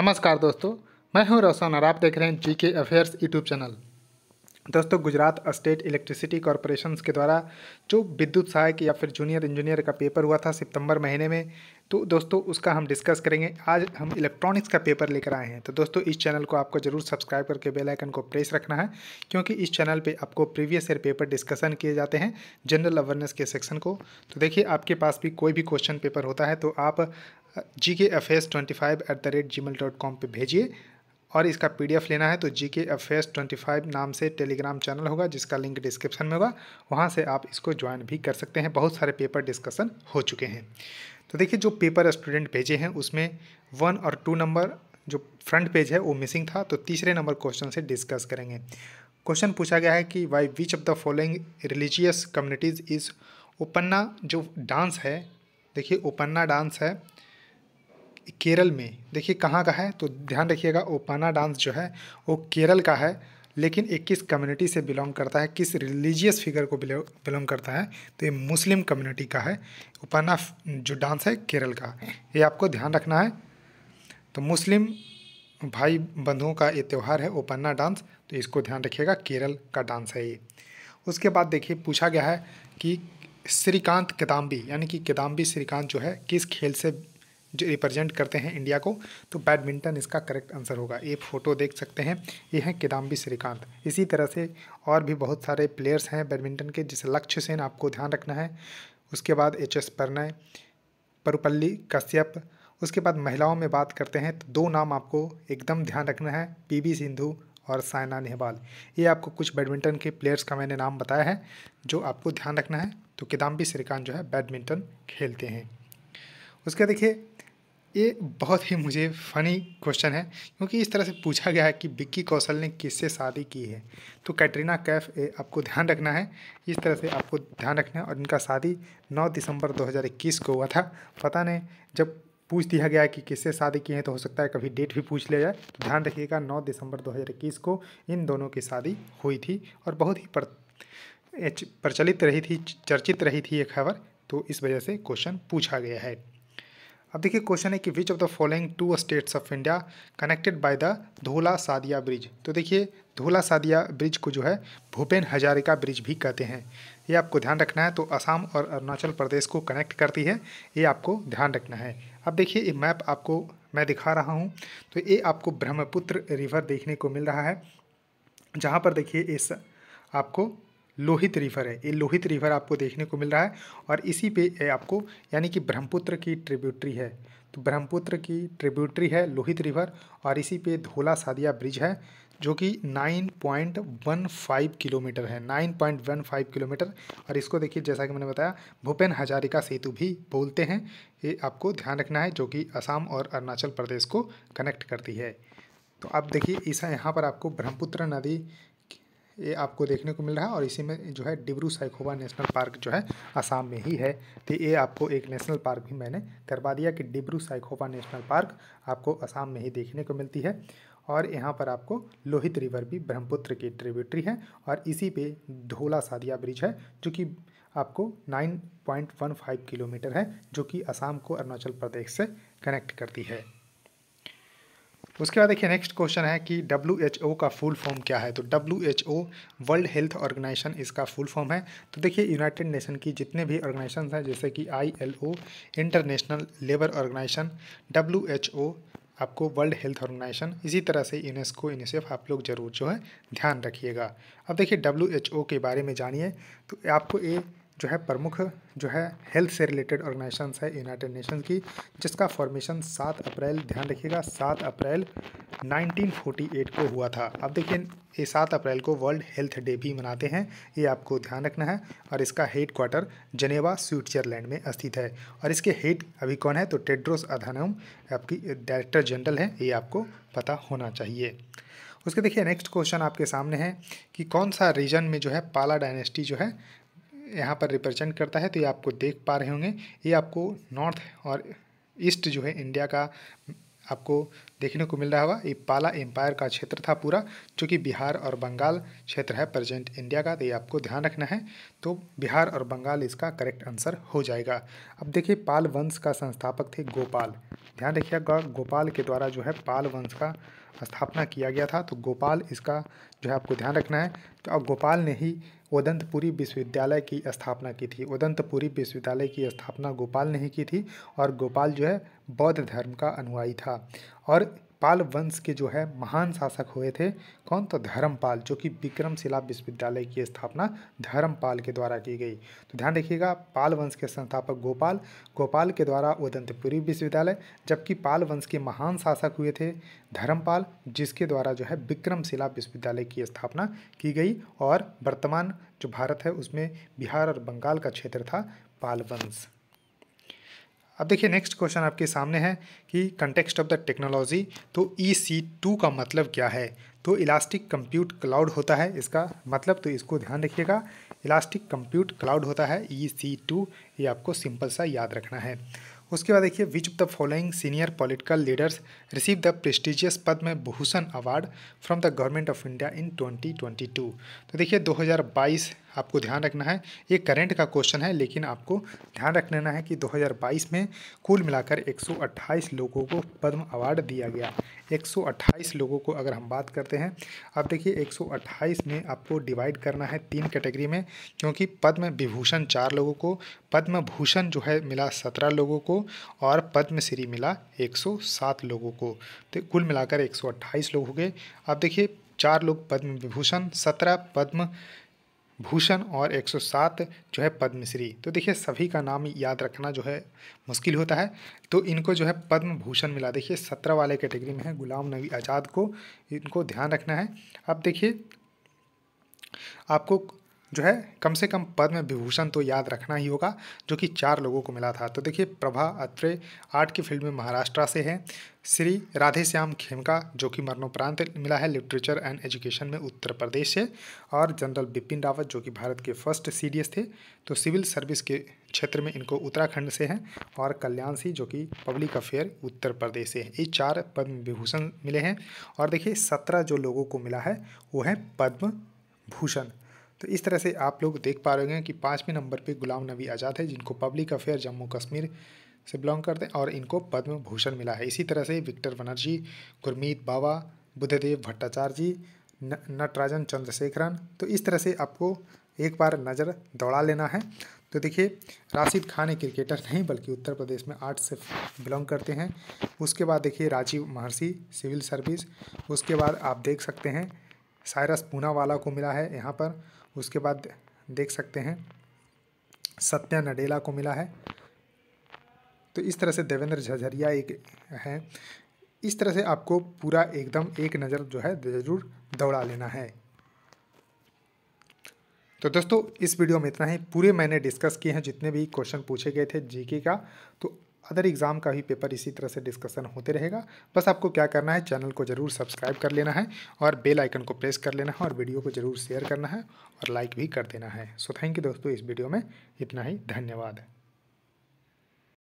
नमस्कार दोस्तों मैं हूं रोशन और आप देख रहे हैं जी के अफेयर्स यूट्यूब चैनल दोस्तों गुजरात स्टेट इलेक्ट्रिसिटी कॉरपोरेशन के द्वारा जो विद्युत सहायक या फिर जूनियर इंजीनियर का पेपर हुआ था सितंबर महीने में तो दोस्तों उसका हम डिस्कस करेंगे आज हम इलेक्ट्रॉनिक्स का पेपर लेकर आए हैं तो दोस्तों इस चैनल को आपको जरूर सब्सक्राइब करके बेल आइकन को प्रेस रखना है क्योंकि इस चैनल पर आपको प्रीवियस ईयर पेपर डिस्कशन किए जाते हैं जनरल अवेयरनेस के सेक्शन को तो देखिए आपके पास भी कोई भी क्वेश्चन पेपर होता है तो आप G K F S twenty five at the rate Gmail dot com पर भेजिए और इसका पी डी एफ़ लेना है तो जी K F S twenty five नाम से टेलीग्राम चैनल होगा जिसका लिंक डिस्क्रिप्शन में होगा वहाँ से आप इसको ज्वाइन भी कर सकते हैं बहुत सारे पेपर डिस्कसन हो चुके हैं तो देखिए जो पेपर स्टूडेंट भेजे हैं उसमें वन और टू नंबर जो फ्रंट पेज है वो मिसिंग था तो तीसरे नंबर क्वेश्चन से डिस्कस करेंगे क्वेश्चन पूछा गया है कि why which of the following religious communities is ओपन्ना जो डांस है देखिए ओपन्ना डांस है केरल में देखिए कहाँ का है तो ध्यान रखिएगा ओपाना डांस जो है वो केरल का है लेकिन एक किस कम्युनिटी से बिलोंग करता है किस रिलीजियस फिगर को बिलोंग करता है तो ये मुस्लिम कम्युनिटी का है ओपाना जो डांस है केरल का ये आपको ध्यान रखना है तो मुस्लिम भाई बंधुओं का ये त्यौहार है ओपन्ना डांस तो इसको ध्यान रखिएगा केरल का डांस है ये उसके बाद देखिए पूछा गया है कि श्रीकांत किदाम्बी यानी कि किदाम्बी श्रीकांत जो है किस खेल से जो रिप्रेजेंट करते हैं इंडिया को तो बैडमिंटन इसका करेक्ट आंसर होगा ये फ़ोटो देख सकते हैं ये हैं किदाम्बी श्रीकांत इसी तरह से और भी बहुत सारे प्लेयर्स हैं बैडमिंटन के जिस लक्ष्य सेन आपको ध्यान रखना है उसके बाद एच एस प्रणय परुपल्ली कश्यप उसके बाद महिलाओं में बात करते हैं तो दो नाम आपको एकदम ध्यान रखना है पी सिंधु और साइना नेहवाल ये आपको कुछ बैडमिंटन के प्लेयर्स का मैंने नाम बताया है जो आपको ध्यान रखना है तो किदाम्बी श्रीकांत जो है बैडमिंटन खेलते हैं उसके देखिए ये बहुत ही मुझे फनी क्वेश्चन है क्योंकि इस तरह से पूछा गया है कि विक्की कौशल ने किससे शादी की है तो कैटरीना कैफ आपको ध्यान रखना है इस तरह से आपको ध्यान रखना है और इनका शादी 9 दिसंबर 2021 को हुआ था पता नहीं जब पूछ दिया गया है कि किससे शादी की है तो हो सकता है कभी डेट भी पूछ लिया जाए तो ध्यान रखिएगा नौ दिसंबर दो को इन दोनों की शादी हुई थी और बहुत ही प्रचलित रही थी चर्चित रही थी ये खबर तो इस वजह से क्वेश्चन पूछा गया है अब देखिए क्वेश्चन है कि which of the following two states of India connected by the Dhola Sadiya bridge तो देखिए धोला सादिया ब्रिज को जो है भूपेन हजारिका ब्रिज भी कहते हैं ये आपको ध्यान रखना है तो असम और अरुणाचल प्रदेश को कनेक्ट करती है ये आपको ध्यान रखना है अब देखिए ये मैप आपको मैं दिखा रहा हूँ तो ये आपको ब्रह्मपुत्र रिवर देखने को मिल रहा है जहाँ पर देखिए इस आपको लोहित रिवर है ये लोहित रिवर आपको देखने को मिल रहा है और इसी पे आपको यानी कि ब्रह्मपुत्र की ट्रिब्यूटरी है तो ब्रह्मपुत्र की ट्रिब्यूटरी है लोहित रिवर और इसी पे धोला सादिया ब्रिज है जो कि 9.15 किलोमीटर है 9.15 किलोमीटर और इसको देखिए जैसा कि मैंने बताया भूपेन हजारिका सेतु भी बोलते हैं ये आपको ध्यान रखना है जो कि असम और अरुणाचल प्रदेश को कनेक्ट करती है तो अब देखिए इस यहाँ पर आपको ब्रह्मपुत्र नदी ये आपको देखने को मिल रहा है और इसी में जो है डिब्रू साइखोवा नेशनल पार्क जो है आसाम में ही है तो ये आपको एक नेशनल पार्क भी मैंने करवा दिया कि डिब्रू साइखोवा नेशनल पार्क आपको आसाम में ही देखने को मिलती है और यहाँ पर आपको लोहित रिवर भी ब्रह्मपुत्र की ट्रिब्यूटरी है और इसी पे धोला सादिया ब्रिज है जो कि आपको 9.15 किलोमीटर है जो कि आसाम को अरुणाचल प्रदेश से कनेक्ट करती है उसके बाद देखिए नेक्स्ट क्वेश्चन है कि डब्ल्यू एच ओ का फुल फॉर्म क्या है तो W H O World Health Organization इसका फुल फॉर्म है तो देखिए यूनाइटेड नेशन की जितने भी ऑर्गेनाइजेशन हैं जैसे कि I L O International Labour Organization W H O आपको वर्ल्ड हेल्थ ऑर्गेनाइजेशन इसी तरह से यूनेस्को यूनिसेफ आप लोग जरूर जो है ध्यान रखिएगा अब देखिए डब्ल्यू के बारे में जानिए तो आपको ये जो है प्रमुख जो है हेल्थ से रिलेटेड ऑर्गेनाइजेशन है यूनाइटेड नेशन की जिसका फॉर्मेशन सात अप्रैल ध्यान रखिएगा सात अप्रैल 1948 को हुआ था अब देखिए ये सात अप्रैल को वर्ल्ड हेल्थ डे भी मनाते हैं ये आपको ध्यान रखना है और इसका हेड क्वार्टर जनेवा स्विट्जरलैंड में स्थित है और इसके हेड अभी कौन है तो टेड्रोस अधानम आपकी डायरेक्टर जनरल है ये आपको पता होना चाहिए उसके देखिए नेक्स्ट क्वेश्चन आपके सामने है कि कौन सा रीजन में जो है पाला डायनेस्टी जो है यहाँ पर रिप्रेजेंट करता है तो ये आपको देख पा रहे होंगे ये आपको नॉर्थ और ईस्ट जो है इंडिया का आपको देखने को मिल रहा होगा ये पाला एम्पायर का क्षेत्र था पूरा जो कि बिहार और बंगाल क्षेत्र है प्रेजेंट इंडिया का तो ये आपको ध्यान रखना है तो बिहार और बंगाल इसका करेक्ट आंसर हो जाएगा अब देखिए पाल वंश का संस्थापक थे गोपाल ध्यान रखिएगा गोपाल के द्वारा जो है पाल वंश का स्थापना किया गया था तो गोपाल इसका जो है आपको ध्यान रखना है तो अब गोपाल ने ही उदंतपुरी विश्वविद्यालय की स्थापना की थी उदंतपुरी विश्वविद्यालय की स्थापना गोपाल ने ही की थी और गोपाल जो है बौद्ध धर्म का अनुयायी था और पाल वंश के जो है महान शासक हुए थे कौन तो धर्मपाल जो कि विक्रमशिला विश्वविद्यालय की स्थापना धर्मपाल के द्वारा की गई तो ध्यान रखिएगा पाल वंश के संस्थापक गोपाल गोपाल के द्वारा उदंतपुरी विश्वविद्यालय जबकि पाल वंश के महान शासक हुए थे धर्मपाल जिसके द्वारा जो है विक्रमशिला विश्वविद्यालय की स्थापना की गई और वर्तमान जो भारत है उसमें बिहार और बंगाल का क्षेत्र था पाल वंश अब देखिए नेक्स्ट क्वेश्चन आपके सामने है कि कंटेक्सट ऑफ द टेक्नोलॉजी तो ई सी टू का मतलब क्या है तो इलास्टिक कंप्यूट क्लाउड होता है इसका मतलब तो इसको ध्यान रखिएगा इलास्टिक कंप्यूट क्लाउड होता है ई सी टू ये आपको सिंपल सा याद रखना है उसके बाद देखिए which of the following senior political leaders receive the prestigious Padma Bhushan award from the government of India in 2022 तो देखिए 2022 आपको ध्यान रखना है ये करंट का क्वेश्चन है लेकिन आपको ध्यान रख लेना है कि 2022 में कुल मिलाकर 128 लोगों को पद्म अवार्ड दिया गया 128 लोगों को अगर हम बात करते हैं अब देखिए 128 में आपको डिवाइड करना है तीन कैटेगरी में क्योंकि पद्म विभूषण चार लोगों को पद्म भूषण जो है मिला सत्रह लोगों को और पद्मश्री मिला एक लोगों को तो कुल मिलाकर एक लोग हो गए अब देखिए चार लोग पद्म विभूषण सत्रह पद्म भूषण और 107 जो है पद्मश्री तो देखिए सभी का नाम याद रखना जो है मुश्किल होता है तो इनको जो है पद्म भूषण मिला देखिए सत्रह वाले कैटेगरी में है गुलाम नबी आज़ाद को इनको ध्यान रखना है अब देखिए आपको जो है कम से कम पद्म विभूषण तो याद रखना ही होगा जो कि चार लोगों को मिला था तो देखिए प्रभा अत्रे आर्ट की फील्ड में महाराष्ट्र से हैं श्री राधेश्याम खेमका जो कि मरणोपरांत मिला है लिटरेचर एंड एजुकेशन में उत्तर प्रदेश से और जनरल बिपिन रावत जो कि भारत के फर्स्ट सी थे तो सिविल सर्विस के क्षेत्र में इनको उत्तराखंड से हैं और कल्याण सिंह जो कि पब्लिक अफेयर उत्तर प्रदेश से हैं ये चार पद्म विभूषण मिले हैं और देखिए सत्रह जो लोगों को मिला है वो है पद्म भूषण तो इस तरह से आप लोग देख पा रहे हैं कि पाँचवें नंबर पे गुलाम नबी आज़ाद है जिनको पब्लिक अफेयर जम्मू कश्मीर से बिलोंग करते हैं और इनको पद्म भूषण मिला है इसी तरह से विक्टर बनर्जी गुरमीत बाबा बुद्धदेव भट्टाचार्य जी नटराजन चंद्रशेखरन तो इस तरह से आपको एक बार नज़र दौड़ा लेना है तो देखिए राशिद खान एक क्रिकेटर नहीं बल्कि उत्तर प्रदेश में आर्ट से बिलोंग करते हैं उसके बाद देखिए राजीव महर्षि सिविल सर्विस उसके बाद आप देख सकते हैं साइरस पूनावाला को मिला है यहाँ पर उसके बाद देख सकते हैं सत्या नडेला को मिला है तो इस तरह से देवेंद्र झझरिया एक है इस तरह से आपको पूरा एकदम एक नज़र जो है ज़रूर दौड़ा लेना है तो दोस्तों इस वीडियो में इतना ही पूरे मैंने डिस्कस किए हैं जितने भी क्वेश्चन पूछे गए थे जीके का तो अदर एग्ज़ाम का भी पेपर इसी तरह से डिस्कशन होते रहेगा बस आपको क्या करना है चैनल को ज़रूर सब्सक्राइब कर लेना है और बेल आइकन को प्रेस कर लेना है और वीडियो को ज़रूर शेयर करना है और लाइक भी कर देना है सो थैंक यू दोस्तों इस वीडियो में इतना ही धन्यवाद